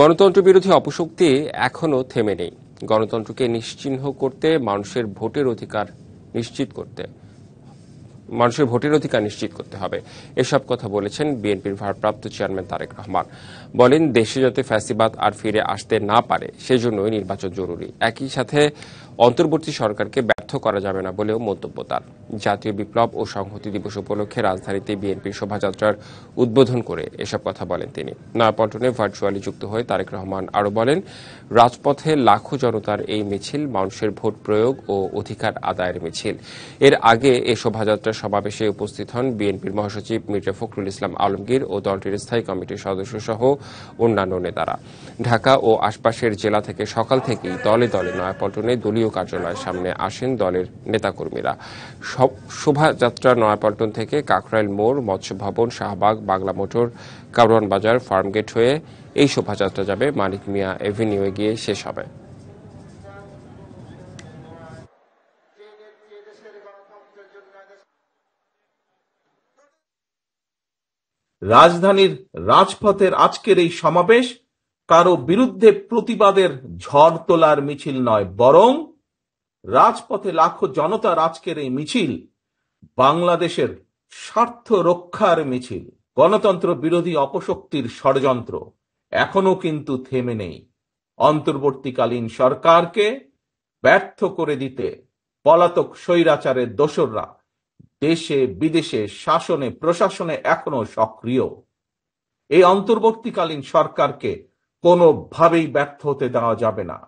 গণতন্ত্র বিরোধী অপশক্তি এখনও থেমে নেই গণতন্ত্রকে নিশ্চিহ্ন করতে মানুষের ভোটের অধিকার নিশ্চিত করতে মানুষের ভোটের অধিকার নিশ্চিত করতে হবে এসব কথা বলেছেন বিএনপির ভারপ্রাপ্ত চেয়ারম্যান তারেক রহমান বলেন দেশে যাতে ফ্যাসিবাদ আর ফিরে আসতে না পারে সেজন্যই নির্বাচন জরুরি একই সাথে অন্তর্বর্তী সরকারকে ব্যর্থ করা যাবে না বলেও মন্তব্য তার জাতীয় বিপ্লব ও সংহতি দিবস উপলক্ষে রাজধানীতে বিএনপির শোভাযাত্রার উদ্বোধন করে এসব কথা বলেন তিনি নয়াপল্টনে ভার্চুয়ালি যুক্ত হয়ে তারেক রহমান আরও বলেন রাজপথে লাখো জনতার এই মিছিল মানুষের ভোট প্রয়োগ ও অধিকার আদায়ের মিছিল এর আগে এ শোভাযাত্রা সমাবেশে উপস্থিত হন বিএনপির মহাসচিব মির্জা ফখরুল ইসলাম আলমগীর ও দলটির স্থায়ী কমিটির সদস্য সহ অন্যান্য নেতারা ঢাকা ও আশপাশের জেলা থেকে সকাল থেকেই দলে দলে নয়াপল্টনে দলীয় কার্যালয়ের সামনে আসেন দলের নেতাকর্মীরা সব শোভাযাত্রা নয়াপল্টন থেকে কাকরাইল মোড় মৎস্য ভবন শাহবাগ বাংলা মোটর কাবরান বাজার ফার্মগেট হয়ে এই শোভাযাত্রা যাবে মানিক মিয়া এভিনিউয়ে গিয়ে শেষ হবে রাজধানীর রাজপথের আজকের এই সমাবেশ কারো বিরুদ্ধে প্রতিবাদের ঝড় তোলার মিছিল নয় বরং রাজপথে লাখো জনতা রাজকের এই মিছিল বাংলাদেশের স্বার্থ রক্ষার মিছিল গণতন্ত্র বিরোধী অপশক্তির ষড়যন্ত্র এখনো কিন্তু থেমে নেই অন্তর্বর্তীকালীন সরকারকে ব্যর্থ করে দিতে পলাতক স্বৈরাচারের দোসররা দেশে বিদেশে শাসনে প্রশাসনে এখনো সক্রিয় এই অন্তর্বর্তীকালীন সরকারকে কোনোভাবেই ব্যর্থ হতে দেওয়া যাবে না